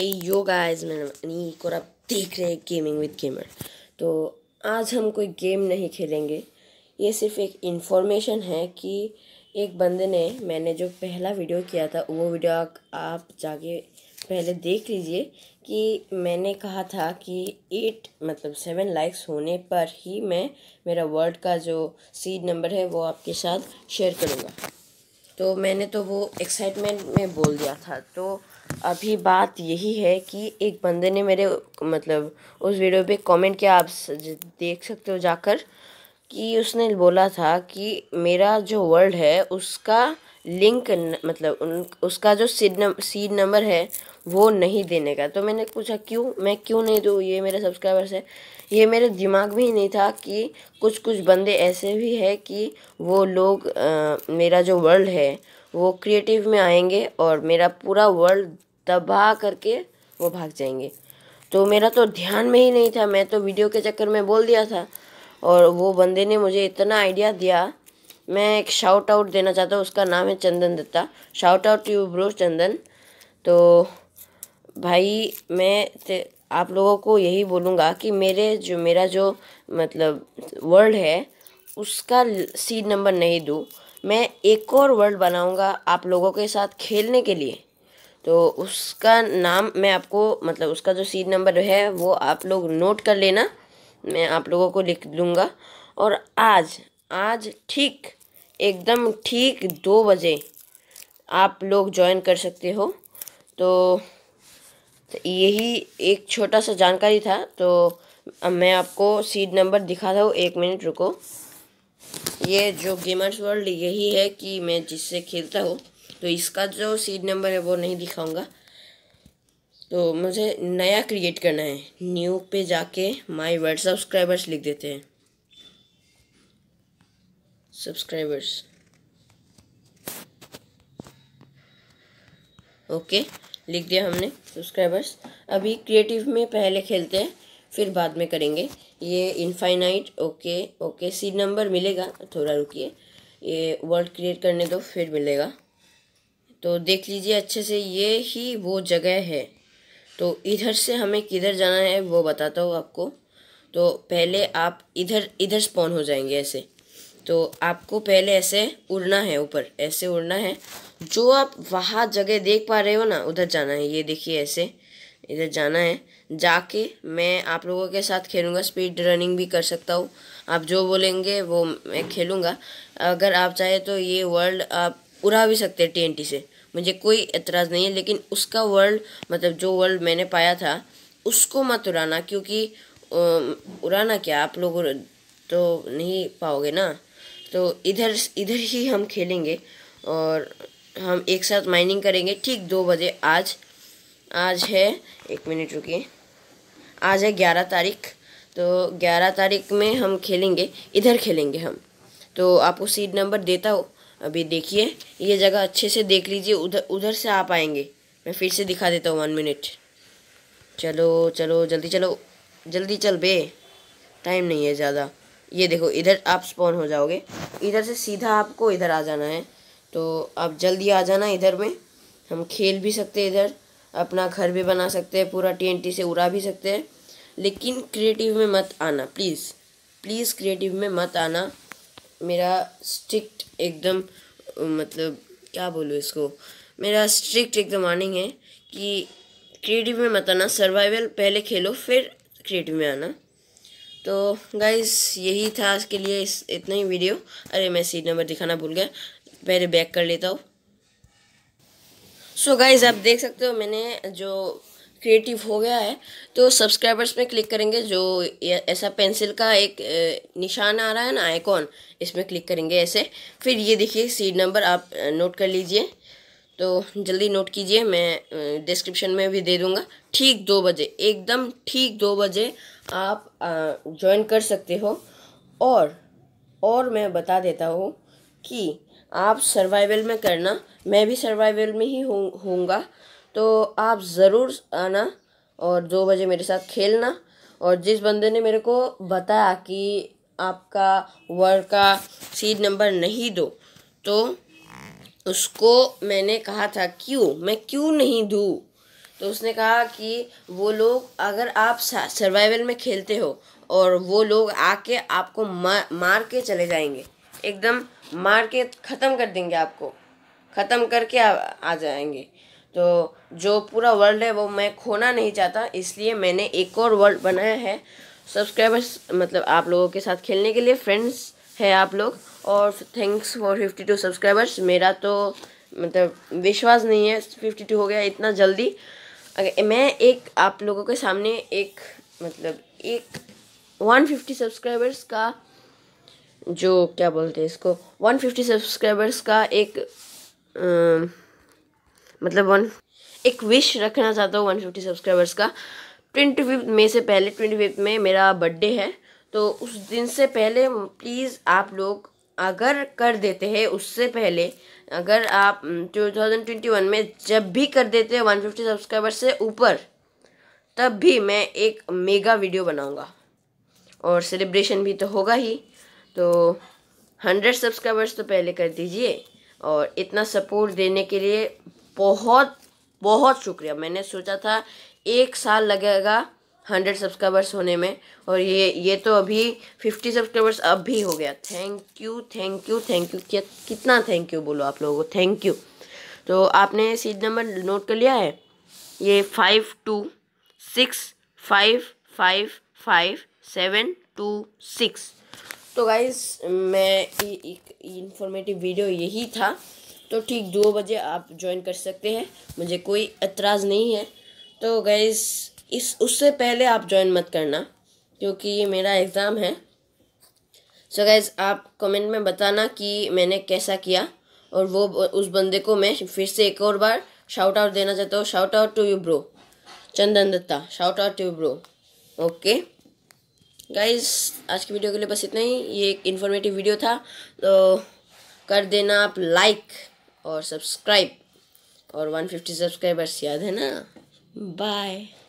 Yo guys मैं अनीक और आप देख रहे हैं गेमिंग विद गेमर तो आज हम कोई गेम नहीं खेलेंगे ये सिर्फ एक इन्फॉर्मेशन है कि एक बंदे ने मैंने जो पहला वीडियो किया था वो वीडियो आप जाके पहले देख लीजिए कि मैंने कहा था कि एट मतलब सेवन लाइक्स होने पर ही मैं मेरा वर्ड का जो सीड नंबर है वो आपके साथ शेयर करूँगा तो मैंने तो वो एक्साइटमेंट में बोल दिया था तो अभी बात यही है कि एक बंदे ने मेरे मतलब उस वीडियो पे कमेंट किया आप देख सकते हो जाकर कि उसने बोला था कि मेरा जो वर्ल्ड है उसका लिंक न, मतलब उन उसका जो सीड नंबर सीड नंबर है वो नहीं देने का तो मैंने पूछा क्यों मैं क्यों नहीं दूँ ये मेरे सब्सक्राइबर्स है ये मेरे दिमाग में ही नहीं था कि कुछ कुछ बंदे ऐसे भी हैं कि वो लोग आ, मेरा जो वर्ल्ड है वो क्रिएटिव में आएंगे और मेरा पूरा वर्ल्ड तबाह करके वो भाग जाएंगे तो मेरा तो ध्यान में ही नहीं था मैं तो वीडियो के चक्कर में बोल दिया था और वो बंदे ने मुझे इतना आइडिया दिया मैं एक शाउट आउट देना चाहता हूँ उसका नाम है Chandan Datta shout out you bro Chandan तो भाई मैं आप लोगों को यही बोलूँगा कि मेरे जो मेरा जो मतलब वर्ल्ड है उसका सीड नंबर नहीं दूँ मैं एक और वर्ल्ड बनाऊँगा आप लोगों के साथ खेलने के लिए तो उसका नाम मैं आपको मतलब उसका जो सीड नंबर है वो आप लोग नोट कर लेना मैं आप लोगों को लिख दूँगा और आज आज ठीक एकदम ठीक दो बजे आप लोग ज्वाइन कर सकते हो तो तो यही एक छोटा सा जानकारी था तो मैं आपको सीड नंबर दिखा रहा हूँ एक मिनट रुको ये जो गेमर्स वर्ल्ड यही है कि मैं जिससे खेलता हूँ तो इसका जो सीड नंबर है वो नहीं दिखाऊंगा तो मुझे नया क्रिएट करना है न्यू पे जाके माय वर्ड सब्सक्राइबर्स लिख देते हैं सब्सक्राइबर्स ओके okay. लिख दिया हमने सब्सक्राइबर्स अभी क्रिएटिव में पहले खेलते हैं फिर बाद में करेंगे ये infinite okay okay seed number मिलेगा थोड़ा रुकिए ये वर्ल्ड क्रिएट करने दो फिर मिलेगा तो देख लीजिए अच्छे से ये ही वो जगह है तो इधर से हमें किधर जाना है वो बताता हूँ आपको तो पहले आप इधर इधर स्पॉन हो जाएंगे ऐसे तो आपको पहले ऐसे उड़ना है ऊपर ऐसे उड़ना है जो आप वहाँ जगह देख पा रहे हो ना उधर जाना है ये देखिए ऐसे इधर जाना है जाके मैं आप लोगों के साथ खेलूँगा स्पीड रनिंग भी कर सकता हूँ आप जो बोलेंगे वो मैं खेलूँगा अगर आप चाहे तो ये वर्ल्ड आप उड़ा भी सकते हैं टी से मुझे कोई एतराज़ नहीं है लेकिन उसका वर्ल्ड मतलब जो वर्ल्ड मैंने पाया था उसको मत उड़ाना क्योंकि उड़ाना क्या आप लोग तो नहीं पाओगे ना तो इधर इधर ही हम खेलेंगे और हम एक साथ माइनिंग करेंगे ठीक दो बजे आज आज है एक मिनट रुकिए आज है ग्यारह तारीख तो ग्यारह तारीख में हम खेलेंगे इधर खेलेंगे हम तो आपको सीट नंबर देता हो अभी देखिए ये जगह अच्छे से देख लीजिए उधर उधर से आप आएंगे मैं फिर से दिखा देता हूँ वन मिनट चलो चलो जल्दी चलो जल्दी चल बे टाइम नहीं है ज़्यादा ये देखो इधर आप स्पॉन हो जाओगे इधर से सीधा आपको इधर आ जाना है तो आप जल्दी आ जाना इधर में हम खेल भी सकते हैं इधर अपना घर भी बना सकते हैं पूरा टीएनटी से उड़ा भी सकते हैं लेकिन क्रिएटिव में मत आना प्लीज़ प्लीज़ क्रिएटिव में मत आना मेरा स्ट्रिक्ट एकदम मतलब क्या बोलूँ इसको मेरा स्ट्रिक्ट एकदम वार्निंग है कि क्रिएटिव में मत आना सर्वाइवल पहले खेलो फिर क्रिएटिव में आना तो गाइज यही था आज के लिए इस इतना ही वीडियो अरे मैं सीट नंबर दिखाना भूल गया पहले बैक कर लेता हूँ सो गाइज आप देख सकते हो मैंने जो क्रिएटिव हो गया है तो सब्सक्राइबर्स में क्लिक करेंगे जो ऐसा पेंसिल का एक निशान आ रहा है ना आइकॉन इसमें क्लिक करेंगे ऐसे फिर ये देखिए सीड नंबर आप नोट कर लीजिए तो जल्दी नोट कीजिए मैं डिस्क्रिप्शन में भी दे दूँगा ठीक दो बजे एकदम ठीक दो बजे आप ज्वाइन कर सकते हो और और मैं बता देता हूँ कि आप सर्वाइवल में करना मैं भी सर्वाइवल में ही होऊंगा तो आप ज़रूर आना और दो बजे मेरे साथ खेलना और जिस बंदे ने मेरे को बताया कि आपका वर्ड का सीट नंबर नहीं दो तो उसको मैंने कहा था क्यों मैं क्यों नहीं दूँ तो उसने कहा कि वो लोग अगर आप सर्वाइवल में खेलते हो और वो लोग आके आपको मार मार के चले जाएंगे एकदम मार के ख़त्म कर देंगे आपको ख़त्म करके आ, आ जाएंगे तो जो पूरा वर्ल्ड है वो मैं खोना नहीं चाहता इसलिए मैंने एक और वर्ल्ड बनाया है सब्सक्राइबर्स मतलब आप लोगों के साथ खेलने के लिए फ्रेंड्स है आप लोग और thanks for fifty two subscribers मेरा तो मतलब विश्वास नहीं है फिफ्टी टू हो गया इतना जल्दी अगर मैं एक आप लोगों के सामने एक मतलब एक वन फिफ्टी सब्सक्राइबर्स का जो क्या बोलते हैं इसको वन फिफ्टी सब्सक्राइबर्स का एक आ, मतलब वन एक विश रखना चाहता हूँ वन फिफ्टी सब्सक्राइबर्स का ट्वेंटी फिफ्थ में से पहले ट्वेंटी फिफ्थ में मेरा बर्थडे है तो उस दिन से पहले प्लीज़ आप लोग अगर कर देते हैं उससे पहले अगर आप 2021 में जब भी कर देते हैं 150 सब्सक्राइबर से ऊपर तब भी मैं एक मेगा वीडियो बनाऊंगा और सेलिब्रेशन भी तो होगा ही तो 100 सब्सक्राइबर्स तो पहले कर दीजिए और इतना सपोर्ट देने के लिए बहुत बहुत शुक्रिया मैंने सोचा था एक साल लगेगा हंड्रेड सब्सक्राइबर्स होने में और ये ये तो अभी फिफ्टी सब्सक्राइबर्स अब भी हो गया thank you thank you thank you कितना थैंक यू बोलो आप लोगों को थैंक यू तो आपने सीट नंबर नोट कर लिया है ये five two six five five five seven two six तो गाइज मैं एक इन्फॉर्मेटिव वीडियो यही था तो ठीक दो बजे आप ज्वाइन कर सकते हैं मुझे कोई एतराज़ नहीं है तो गाइज़ इस उससे पहले आप ज्वाइन मत करना क्योंकि ये मेरा एग्ज़ाम है सो so गैज़ आप कमेंट में बताना कि मैंने कैसा किया और वो उस बंदे को मैं फिर से एक और बार शाउट आउट देना चाहता हूँ shout out to you bro Chandan Datta shout out to you bro okay guys आज की वीडियो के लिए बस इतना ही ये एक इन्फॉर्मेटिव वीडियो था तो कर देना आप लाइक और सब्सक्राइब और 150 सब्सक्राइबर्स याद है ना बाय